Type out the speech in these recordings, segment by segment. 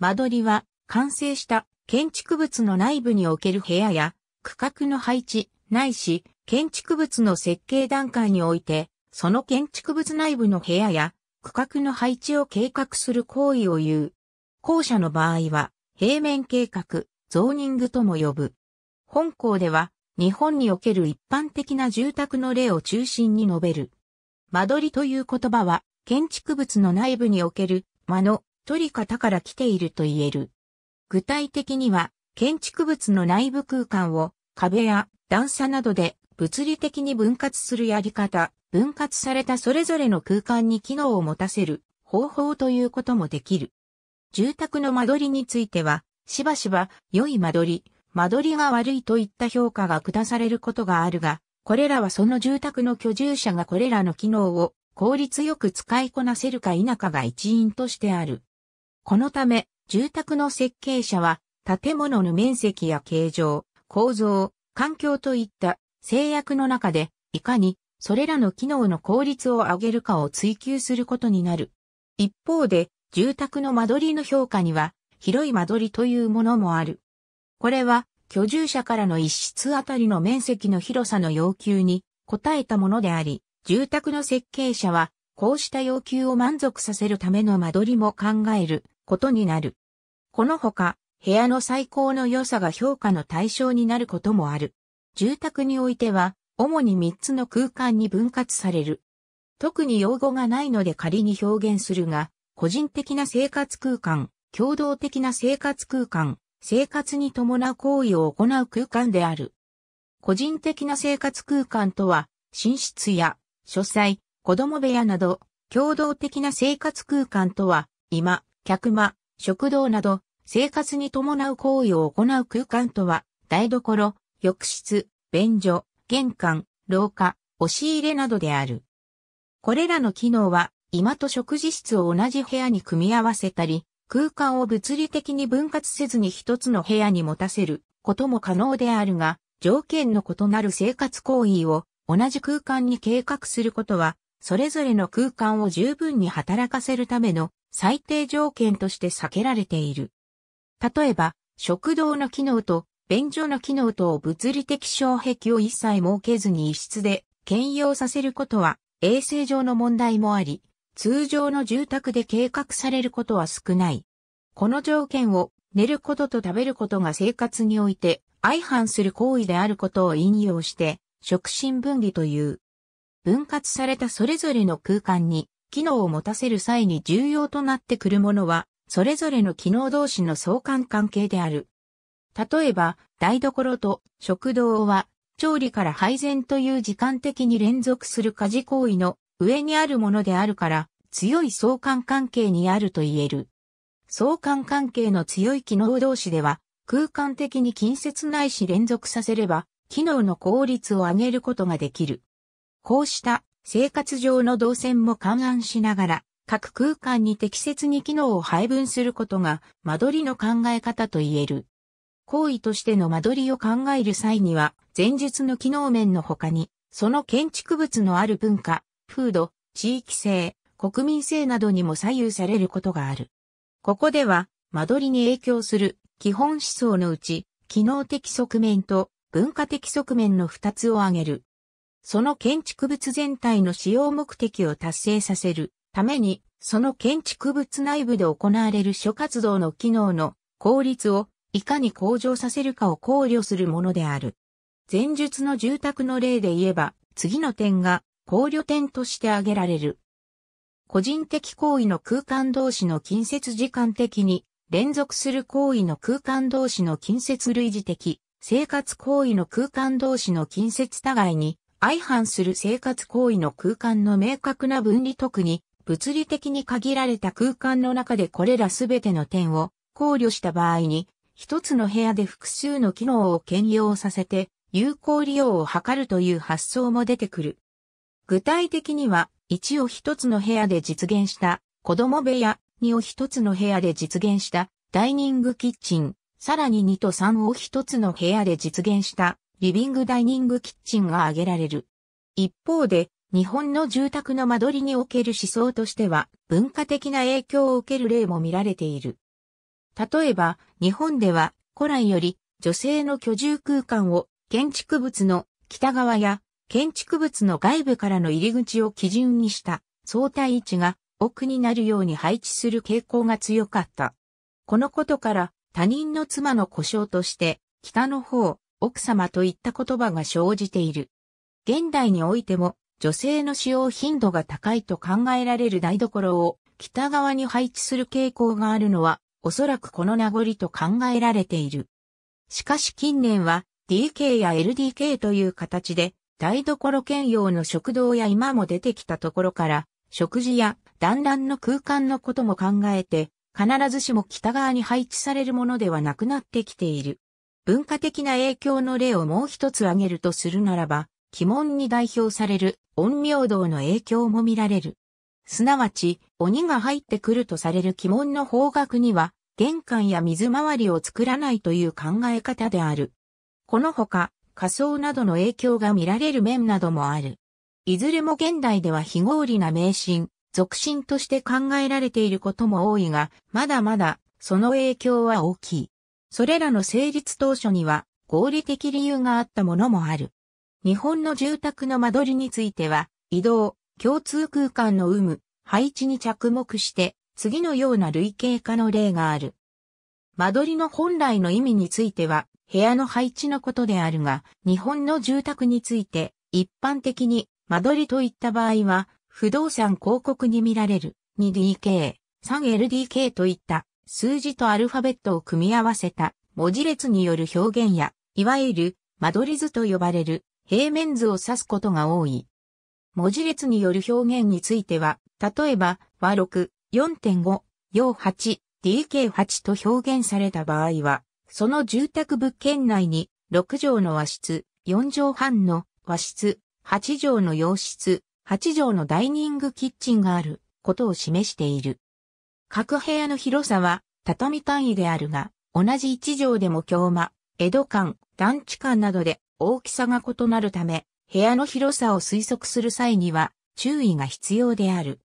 間取りは完成した建築物の内部における部屋や区画の配置、ないし、建築物の設計段階において、その建築物内部の部屋や区画の配置を計画する行為を言う。校舎の場合は、平面計画、ゾーニングとも呼ぶ。本校では、日本における一般的な住宅の例を中心に述べる。間取りという言葉は、建築物の内部における間のトリ方から来ていると言える。具体的には、建築物の内部空間を壁や段差などで物理的に分割するやり方、分割されたそれぞれの空間に機能を持たせる方法ということもできる。住宅の間取りについては、しばしば良い間取り、間取りが悪いといった評価が下されることがあるが、これらはその住宅の居住者がこれらの機能を効率よく使いこなせるか否かが一因としてある。このため、住宅の設計者は、建物の面積や形状、構造、環境といった制約の中で、いかにそれらの機能の効率を上げるかを追求することになる。一方で、住宅の間取りの評価には、広い間取りというものもある。これは、居住者からの一室あたりの面積の広さの要求に応えたものであり、住宅の設計者は、こうした要求を満足させるための間取りも考えることになる。このほか、部屋の最高の良さが評価の対象になることもある。住宅においては、主に3つの空間に分割される。特に用語がないので仮に表現するが、個人的な生活空間、共同的な生活空間、生活に伴う行為を行う空間である。個人的な生活空間とは、寝室や書斎、子供部屋など、共同的な生活空間とは、今、客間、食堂など、生活に伴う行為を行う空間とは、台所、浴室、便所、玄関、廊下、押し入れなどである。これらの機能は、居間と食事室を同じ部屋に組み合わせたり、空間を物理的に分割せずに一つの部屋に持たせることも可能であるが、条件の異なる生活行為を同じ空間に計画することは、それぞれの空間を十分に働かせるための最低条件として避けられている。例えば、食道の機能と便所の機能を物理的障壁を一切設けずに一室で兼用させることは衛生上の問題もあり、通常の住宅で計画されることは少ない。この条件を寝ることと食べることが生活において相反する行為であることを引用して、触診分離という。分割されたそれぞれの空間に機能を持たせる際に重要となってくるものは、それぞれの機能同士の相関関係である。例えば、台所と食堂は、調理から配膳という時間的に連続する家事行為の上にあるものであるから、強い相関関係にあると言える。相関関係の強い機能同士では、空間的に近接ないし連続させれば、機能の効率を上げることができる。こうした生活上の動線も勘案しながら、各空間に適切に機能を配分することが、間取りの考え方と言える。行為としての間取りを考える際には、前述の機能面の他に、その建築物のある文化、風土、地域性、国民性などにも左右されることがある。ここでは、間取りに影響する基本思想のうち、機能的側面と文化的側面の二つを挙げる。その建築物全体の使用目的を達成させるために、その建築物内部で行われる諸活動の機能の効率をいかに向上させるかを考慮するものである。前述の住宅の例で言えば、次の点が考慮点として挙げられる。個人的行為の空間同士の近接時間的に、連続する行為の空間同士の近接類似的、生活行為の空間同士の近接互いに、相反する生活行為の空間の明確な分離特に、物理的に限られた空間の中でこれらすべての点を考慮した場合に、一つの部屋で複数の機能を兼用させて、有効利用を図るという発想も出てくる。具体的には、1を一つの部屋で実現した子供部屋、2を一つの部屋で実現したダイニングキッチン、さらに2と3を一つの部屋で実現したリビングダイニングキッチンが挙げられる。一方で、日本の住宅の間取りにおける思想としては、文化的な影響を受ける例も見られている。例えば、日本では、古来より、女性の居住空間を、建築物の北側や、建築物の外部からの入り口を基準にした、相対位置が奥になるように配置する傾向が強かった。このことから、他人の妻の故障として、北の方、奥様といった言葉が生じている。現代においても女性の使用頻度が高いと考えられる台所を北側に配置する傾向があるのはおそらくこの名残と考えられている。しかし近年は DK や LDK という形で台所兼用の食堂や今も出てきたところから食事や団らんの空間のことも考えて必ずしも北側に配置されるものではなくなってきている。文化的な影響の例をもう一つ挙げるとするならば、鬼門に代表される陰陽道の影響も見られる。すなわち、鬼が入ってくるとされる鬼門の方角には、玄関や水回りを作らないという考え方である。このほか、仮想などの影響が見られる面などもある。いずれも現代では非合理な迷信、俗信として考えられていることも多いが、まだまだその影響は大きい。それらの成立当初には合理的理由があったものもある。日本の住宅の間取りについては、移動、共通空間の有無、配置に着目して、次のような類型化の例がある。間取りの本来の意味については、部屋の配置のことであるが、日本の住宅について、一般的に間取りといった場合は、不動産広告に見られる 2DK、3LDK といった数字とアルファベットを組み合わせた文字列による表現や、いわゆる間取り図と呼ばれる平面図を指すことが多い。文字列による表現については、例えば和6、4.5、洋8、DK8 と表現された場合は、その住宅物件内に6畳の和室、4畳半の和室、8畳の洋室、8畳のダイニングキッチンがあることを示している。各部屋の広さは畳単位であるが、同じ一畳でも京間、江戸間、団地間などで大きさが異なるため、部屋の広さを推測する際には注意が必要である。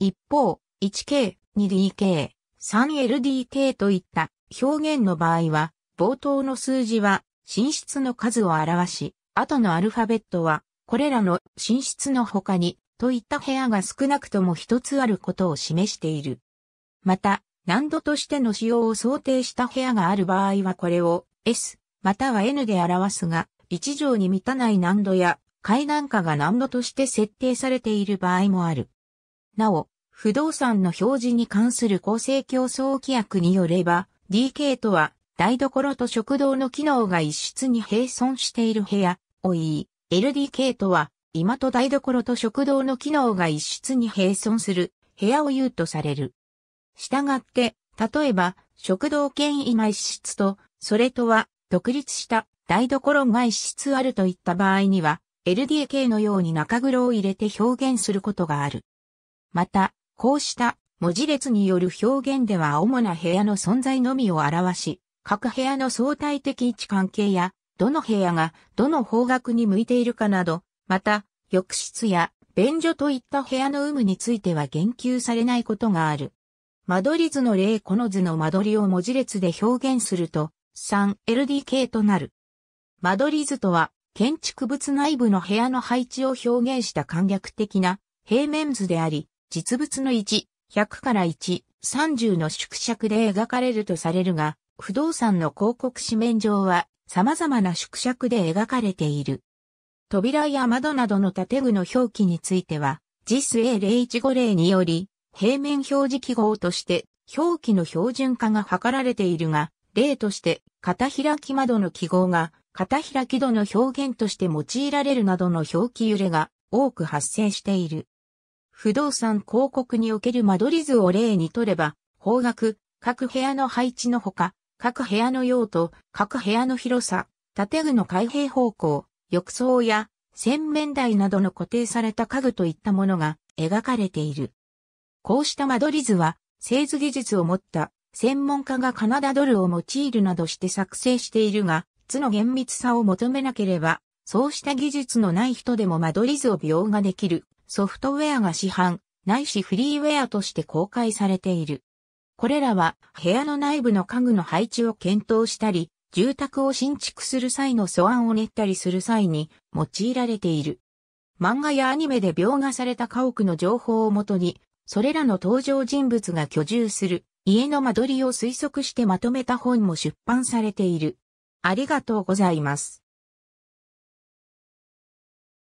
一方、1K、2DK、3LDK といった表現の場合は、冒頭の数字は寝室の数を表し、後のアルファベットは、これらの寝室の他に、といった部屋が少なくとも一つあることを示している。また、難度としての使用を想定した部屋がある場合はこれを S または N で表すが、1条に満たない難度や階段下が難度として設定されている場合もある。なお、不動産の表示に関する公正競争規約によれば、DK とは台所と食堂の機能が一室に並存している部屋を言い、LDK とは今と台所と食堂の機能が一室に並存する部屋を言うとされる。したがって、例えば、食堂兼今一室と、それとは、独立した台所が一室あるといった場合には、LDK のように中黒を入れて表現することがある。また、こうした文字列による表現では主な部屋の存在のみを表し、各部屋の相対的位置関係や、どの部屋がどの方角に向いているかなど、また、浴室や便所といった部屋の有無については言及されないことがある。間取り図の例この図の間取りを文字列で表現すると 3LDK となる。間取り図とは建築物内部の部屋の配置を表現した簡略的な平面図であり、実物の1、100から1、30の縮尺で描かれるとされるが、不動産の広告紙面上は様々な縮尺で描かれている。扉や窓などの建具の表記については、JIS A0150 により、平面表示記号として表記の標準化が図られているが、例として片開き窓の記号が片開き度の表現として用いられるなどの表記揺れが多く発生している。不動産広告における間取り図を例にとれば、方角、各部屋の配置のほか、各部屋の用途、各部屋の広さ、建具の開閉方向、浴槽や洗面台などの固定された家具といったものが描かれている。こうした間取り図は、製図技術を持った専門家がカナダドルを用いるなどして作成しているが、図の厳密さを求めなければ、そうした技術のない人でも間取り図を描画できるソフトウェアが市販、ないしフリーウェアとして公開されている。これらは部屋の内部の家具の配置を検討したり、住宅を新築する際の素案を練ったりする際に用いられている。漫画やアニメで描画された家屋の情報をもとにそれらの登場人物が居住する家の間取りを推測してまとめた本も出版されている。ありがとうございます。